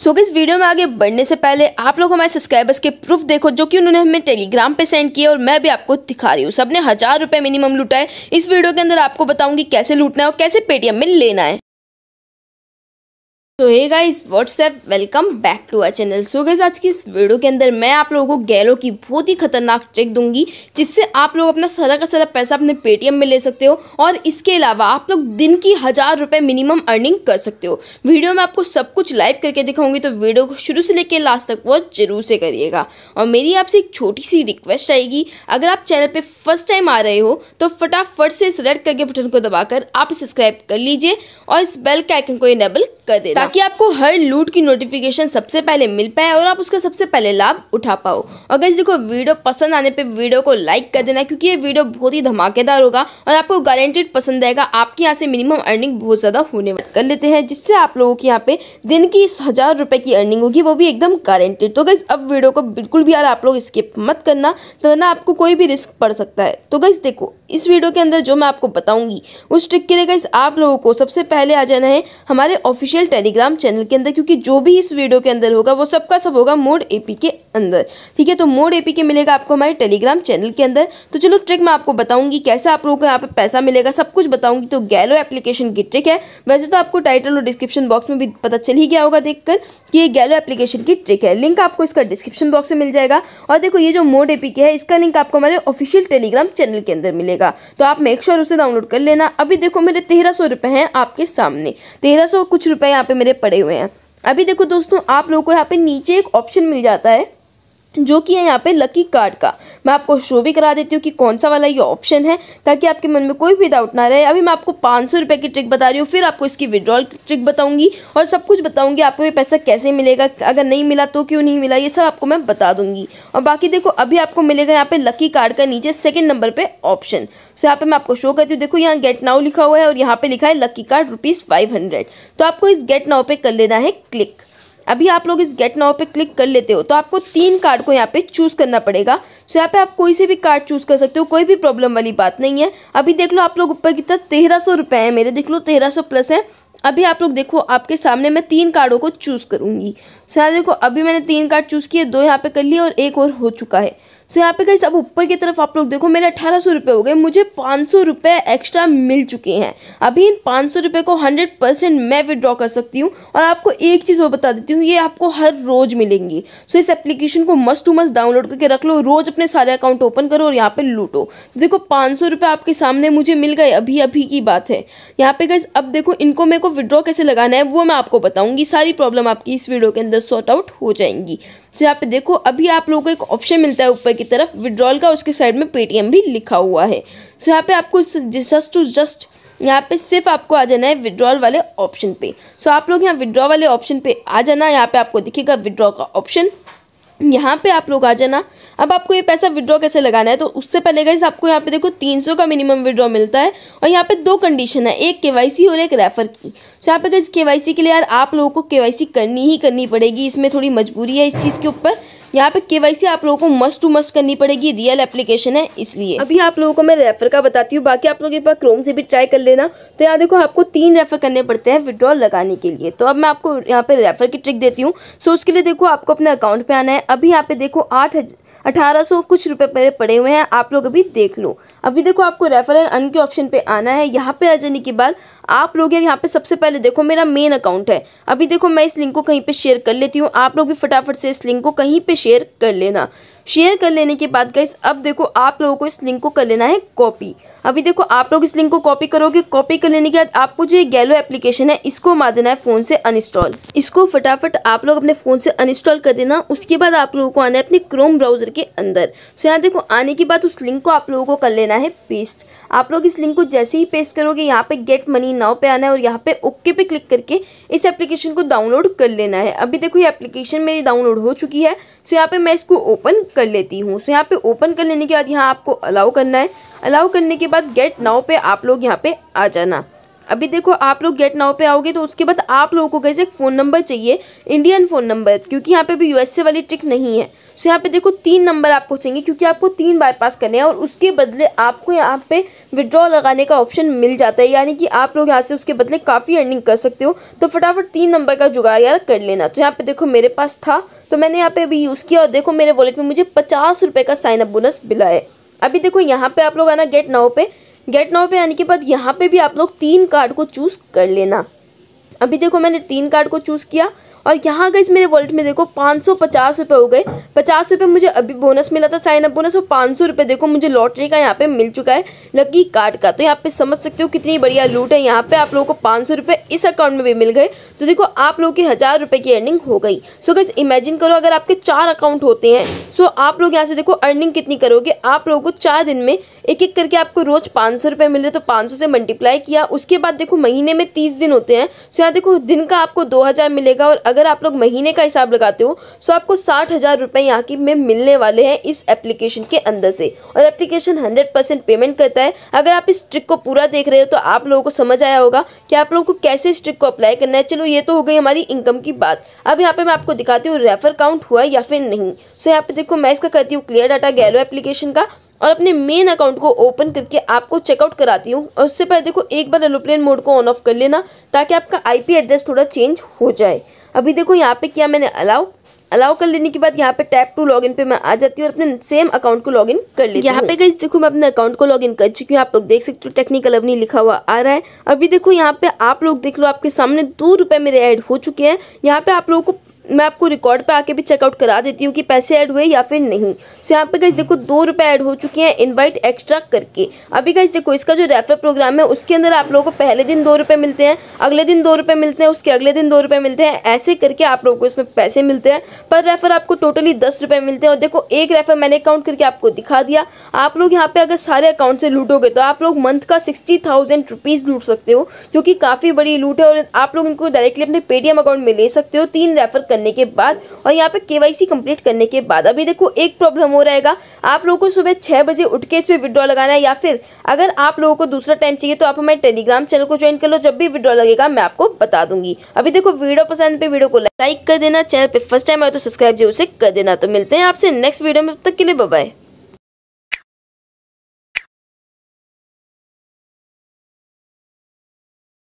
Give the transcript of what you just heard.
सो इस वीडियो में आगे बढ़ने से पहले आप लोग हमारे सब्सक्राइबर्स के प्रूफ देखो जो कि उन्होंने हमें टेलीग्राम पे सेंड किया और मैं भी आपको दिखा रही हूँ सबने हज़ार रुपये मिनिमम है इस वीडियो के अंदर आपको बताऊंगी कैसे लूटना है और कैसे पेटीएम में लेना है तो hey guys what's up welcome back to our channel so guys आज की इस वीडियो के अंदर मैं आप लोगों को गैलो की बहुत ही खतरनाक ट्रिक दूंगी जिससे आप लोग अपना सारा का सारा पैसा अपने पेटीएम में ले सकते हो और इसके अलावा आप लोग दिन की हज़ार रुपए मिनिमम अर्निंग कर सकते हो वीडियो में आपको सब कुछ लाइव करके दिखाऊंगी तो वीडियो को शुरू से लेकर लास्ट तक वॉच जरूर से करिएगा और मेरी आपसे एक छोटी सी रिक्वेस्ट आएगी अगर आप चैनल पर फर्स्ट टाइम आ रहे हो तो फटाफट से इस रेड करके बटन को दबाकर आप सब्सक्राइब कर लीजिए और इस बेल के आइकन को इनेबल कर देना ताकि आपको हर लूट की नोटिफिकेशन सबसे पहले मिल पाए और आप उसका सबसे पहले लाभ उठा पाओ और गैस देखो वीडियो पसंद आने पर वीडियो को लाइक कर देना क्योंकि ये वीडियो बहुत ही धमाकेदार होगा और आपको गारंटेड पसंद आएगा आपके यहाँ से मिनिमम अर्निंग बहुत ज़्यादा होने कर लेते हैं जिससे आप लोगों के यहाँ पे दिन की हज़ार रुपये की अर्निंग होगी वो भी एकदम गारंटेड तो गैस अब वीडियो को बिल्कुल भी यार आप लोग स्किप मत करना तो ना आपको कोई भी रिस्क पड़ सकता है तो गैस देखो इस वीडियो के अंदर जो मैं आपको बताऊंगी उस ट्रिक के लिए गाइस आप लोगों को सबसे पहले आ जाना है हमारे ऑफिशियल टेलीग्राम चैनल के अंदर क्योंकि जो भी इस वीडियो के अंदर होगा वो सबका सब होगा मोड एपी के अंदर ठीक है तो मोड एपी के मिलेगा आपको हमारे टेलीग्राम चैनल के अंदर तो चलो ट्रिक मैं आपको बताऊंगी कैसे आप लोगों को यहाँ पे पैसा मिलेगा सब कुछ बताऊंगी तो गैलो एप्लीकेशन की ट्रिक है वैसे तो आपको टाइटल और डिस्क्रिप्शन बॉक्स में भी पता चल ही गया होगा देखकर कि ये गैलो एप्लीकेशन की ट्रिक है लिंक आपको इसका डिस्क्रिप्शन बॉक्स में मिल जाएगा और देखो ये जो मोड एपी के है इसका लिंक आपको हमारे ऑफिशियल टेलीग्राम चैनल के अंदर मिलेगा मिलेगा तो आप मेक श्योर उसे डाउनलोड कर लेना अभी देखो मेरे तेरह सौ रुपये हैं आपके सामने तेरह सौ कुछ रुपये यहाँ पे मेरे पड़े हुए हैं अभी देखो दोस्तों आप लोगों को यहाँ पे नीचे एक ऑप्शन मिल जाता है जो कि है यहाँ पे लकी कार्ड का मैं आपको शो भी करा देती हूँ कि कौन सा वाला ये ऑप्शन है ताकि आपके मन में कोई भी डाउट ना रहे अभी मैं आपको पाँच सौ रुपये की ट्रिक बता रही हूँ फिर आपको इसकी विड्रॉल ट्रिक बताऊँगी और सब कुछ बताऊँगी आपको ये पैसा कैसे मिलेगा अगर नहीं मिला तो क्यों नहीं मिला ये सब आपको मैं बता दूँगी और बाकी देखो अभी आपको मिलेगा यहाँ पर लकी कार्ड का नीचे सेकेंड नंबर पर ऑप्शन सो यहाँ पे मैं आपको शो करती हूँ देखो यहाँ गेट नाउ लिखा हुआ है और यहाँ पे लिखा है lucky card rupees five hundred तो आपको इस गेट नाउ पे कर लेना है क्लिक अभी आप लोग इस गेट नाउ पे क्लिक कर लेते हो तो आपको तीन कार्ड को यहाँ पे चूज़ करना पड़ेगा सो यहाँ पे आप कोई से भी कार्ड चूज़ कर सकते हो कोई भी प्रॉब्लम वाली बात नहीं है अभी देख लो आप लोग ऊपर की तरफ तेरह सौ रुपये है मेरे देख लो तेरह सौ प्लस है अभी आप लोग देखो आपके सामने मैं तीन कार्डों को चूज़ करूँगी सो यहाँ देखो अभी मैंने तीन कार्ड चूज़ किए दो यहाँ पे कर लिए और एक और हो चुका है सो यहाँ पे कहीं अब ऊपर की तरफ आप लोग देखो मेरे अठारह सौ रुपये हो गए मुझे पाँच सौ रुपये एक्स्ट्रा मिल चुके हैं अभी इन पाँच सौ रुपये को हंड्रेड परसेंट मैं विदड्रॉ कर सकती हूँ और आपको एक चीज़ और बता देती हूँ ये आपको हर रोज़ मिलेंगी सो इस एप्लीकेशन को मस्ट टू मस्ट डाउनलोड करके रख लो रोज़ अपने सारे अकाउंट ओपन करो और यहाँ पर लूटो तो देखो पाँच सौ रुपये आपके सामने मुझे मिल गए अभी अभी की बात है यहाँ पे गई अब देखो इनको मेरे को विड्रॉ कैसे लगाना है वो मैं आपको बताऊँगी सारी प्रॉब्लम आपकी इस वीडियो के अंदर सॉर्ट आउट हो जाएंगी तो यहाँ पे देखो अभी आप लोगों को एक ऑप्शन मिलता है ऊपर की तरफ विड्रॉल का उसके साइड में पेटीएम भी लिखा हुआ है सो यहाँ पे आपको जस्ट टू जस्ट यहाँ पे सिर्फ आपको आ जाना है विड्रॉल वाले ऑप्शन पे सो आप लोग यहाँ विड्रॉ वाले ऑप्शन पे आ जाना यहाँ पे आपको दिखेगा विड्रॉ का ऑप्शन यहाँ पे आप लोग आ जाना अब आपको ये पैसा विड्रॉ कैसे लगाना है तो उससे पहले गाइस आपको यहाँ पे देखो 300 का मिनिमम विड्रॉ मिलता है और यहाँ पे दो कंडीशन है एक केवाईसी और एक रेफर की तो यहाँ पे गाइस तो केवाईसी के लिए यार आप लोगों को केवाईसी करनी ही करनी पड़ेगी इसमें थोड़ी मजबूरी है इस चीज़ के ऊपर यहाँ पे केवाईसी आप लोगों को मस्ट टू मस्ट करनी पड़ेगी रियल एप्लीकेशन है इसलिए अभी आप लोगों को मैं रेफर का बताती हूँ बाकी आप लोग एक बार क्रोम से भी ट्राई कर लेना तो यहाँ देखो आपको तीन रेफर करने पड़ते हैं विड्रॉल लगाने के लिए तो अब मैं आपको यहाँ पे रेफर की ट्रिक देती हूँ सो उसके लिए देखो आपको अपने अकाउंट पे आना है अभी यहाँ पे देखो आठ अठारह सौ कुछ रुपए पहले पड़े हुए हैं आप लोग अभी देख लो अभी देखो आपको रेफर एंड अन के ऑप्शन पे आना है यहाँ पे आ जाने के बाद आप लोग यहाँ पे सबसे पहले देखो मेरा मेन अकाउंट है अभी देखो मैं इस लिंक को कहीं पे शेयर कर लेती हूँ आप लोग भी फटाफट से इस लिंक को कहीं पे शेयर कर लेना शेयर कर लेने के बाद गाइस अब देखो आप लोगों को इस लिंक को कर लेना है कॉपी अभी देखो आप लोग इस लिंक को कॉपी करोगे कॉपी कर लेने के बाद आपको जो ये गैलो एप्लीकेशन है इसको मार देना है फ़ोन से अनइंस्टॉल इसको फटाफट आप लोग अपने फ़ोन से अनइंस्टॉल कर देना उसके बाद आप लोगों को आना है अपने क्रोम ब्राउज़र के अंदर सो यहाँ देखो आने के बाद उस लिंक को आप लोगों को कर लेना है पेस्ट आप लोग इस लिंक को जैसे ही पेस्ट करोगे यहाँ पे गेट मनी नाव पे आना है और यहाँ पे ओके पे क्लिक करके इस एप्लीकेशन को डाउनलोड कर लेना है अभी देखो ये एप्लीकेशन मेरी डाउनलोड हो चुकी है सो यहाँ पे मैं इसको ओपन कर कर लेती हूँ सो यहाँ पे ओपन कर लेने के बाद यहाँ आपको अलाउ करना है अलाउ करने के बाद गेट नाव पे आप लोग यहाँ पे आ जाना अभी देखो आप लोग गेट नाव पे आओगे तो उसके बाद आप लोगों को कैसे एक फ़ोन नंबर चाहिए इंडियन फ़ोन नंबर क्योंकि यहाँ पे भी यूएसए वाली ट्रिक नहीं है सो यहाँ पे देखो तीन नंबर आपको चाहिए क्योंकि आपको तीन बाईपास करने हैं और उसके बदले आपको यहाँ पे विड्रॉ लगाने का ऑप्शन मिल जाता है यानी कि आप लोग यहाँ से उसके बदले काफ़ी अर्निंग कर सकते हो तो फटाफट तीन नंबर का जुगाड़ यार कर लेना तो यहाँ पे देखो मेरे पास था तो मैंने यहाँ पे अभी यूज़ किया और देखो मेरे वॉलेट में मुझे पचास रुपये का साइन अप बोनस मिला है अभी देखो यहाँ पर आप लोग आना गेट नाव पे गेट नाव पे आने के बाद यहाँ पर भी आप लोग तीन कार्ड को चूज़ कर लेना अभी देखो मैंने तीन कार्ड को चूज़ किया और यहाँ गई मेरे वॉलेट में देखो पाँच सौ पचास रुपये हो गए पचास रुपये मुझे अभी बोनस मिला था साइन अप बोनस और पाँच सौ रुपये देखो मुझे लॉटरी का यहाँ पे मिल चुका है लकी कार्ड का तो यहाँ पे समझ सकते हो कितनी बढ़िया लूट है यहाँ पे आप लोगों को पाँच सौ रुपये इस अकाउंट में भी मिल गए तो देखो आप लोगों की हज़ार रुपये की अर्निंग हो गई सो गज इमेजिन करो अगर आपके चार अकाउंट होते हैं सो आप लोग यहाँ से देखो अर्निंग कितनी करोगे आप लोगों को चार दिन में एक एक करके आपको रोज़ पाँच सौ रुपये मिल रहे तो पाँच सौ से मल्टीप्लाई किया उसके बाद देखो महीने में तीस दिन होते हैं सो यहाँ देखो दिन का आपको दो हज़ार मिलेगा और अगर आप लोग महीने का हिसाब लगाते हो सो तो आपको साठ हज़ार रुपये यहाँ की में मिलने वाले हैं इस एप्लीकेशन के अंदर से और एप्लीकेशन हंड्रेड परसेंट पेमेंट करता है अगर आप इस ट्रिक को पूरा देख रहे हो तो आप लोगों को समझ आया होगा कि आप लोगों को कैसे इस ट्रिक को अप्लाई करना है चलो ये तो हो गई हमारी इनकम की बात अब यहाँ पर मैं आपको दिखाती हूँ रेफर काउंट हुआ या फिर नहीं सो यहाँ पर देखो मैं इसका करती हूँ क्लियर डाटा गैलो एप्लीकेशन का और अपने मेन अकाउंट को ओपन करके आपको चेकआउट कराती हूँ और उससे पहले देखो एक बार एलोप्लेन मोड को ऑन ऑफ कर लेना ताकि आपका आईपी एड्रेस थोड़ा चेंज हो जाए अभी देखो यहाँ पे किया मैंने अलाउ अलाउ कर लेने के बाद यहाँ पे टैप टू लॉगिन पे मैं आ जाती हूँ और अपने सेम अकाउंट को लॉगिन कर लेती यहाँ पे गई देखो मैं अपने अकाउंट को लॉगिन कर चुकी हूँ आप लोग देख सकते हो टेक्निकल अवनी लिखा हुआ आ रहा है अभी देखो यहाँ पे आप लोग देख लो आपके सामने दो रुपए मेरे ऐड हो चुके हैं यहाँ पे आप लोगों को मैं आपको रिकॉर्ड पे आके भी चेकआउट करा देती हूँ कि पैसे ऐड हुए या फिर नहीं सो so, यहाँ पे गई देखो दो रुपये ऐड हो चुके हैं इनवाइट एक्स्ट्रा करके अभी गई देखो इसका जो रेफर प्रोग्राम है उसके अंदर आप लोगों को पहले दिन दो रुपये मिलते हैं अगले दिन दो रुपये मिलते हैं उसके अगले दिन दो रुपये मिलते हैं ऐसे करके आप लोगों को इसमें पैसे मिलते हैं पर रेफर आपको टोटली दस मिलते हैं और देखो एक रेफर मैंने अकाउंट करके आपको दिखा दिया आप लोग यहाँ पे अगर सारे अकाउंट से लूटोगे तो आप लोग मंथ का सिक्सटी थाउजेंड रुपीज़ लूट सकते हो जो कि काफ़ी बड़ी लूट है और आप लोग इनको डायरेक्टली अपने पेटीएम अकाउंट में ले सकते हो तीन रेफर करने के बाद और यहाँ पे केवाईसी कंप्लीट करने के बाद अभी देखो एक प्रॉब्लम हो रहेगा आप लोगों को सुबह छः बजे उठ के इस पर विड्रॉ लगाना है या फिर अगर आप लोगों को दूसरा टाइम चाहिए तो आप हमारे टेलीग्राम चैनल को ज्वाइन कर लो जब भी विड्रॉ लगेगा मैं आपको बता दूंगी अभी देखो वीडियो पसंद पे वीडियो को लाइक कर देना चैनल पर फर्स्ट टाइम आए तो सब्सक्राइब जरूर से कर देना तो मिलते हैं आपसे नेक्स्ट वीडियो में तब तक के लिए बाय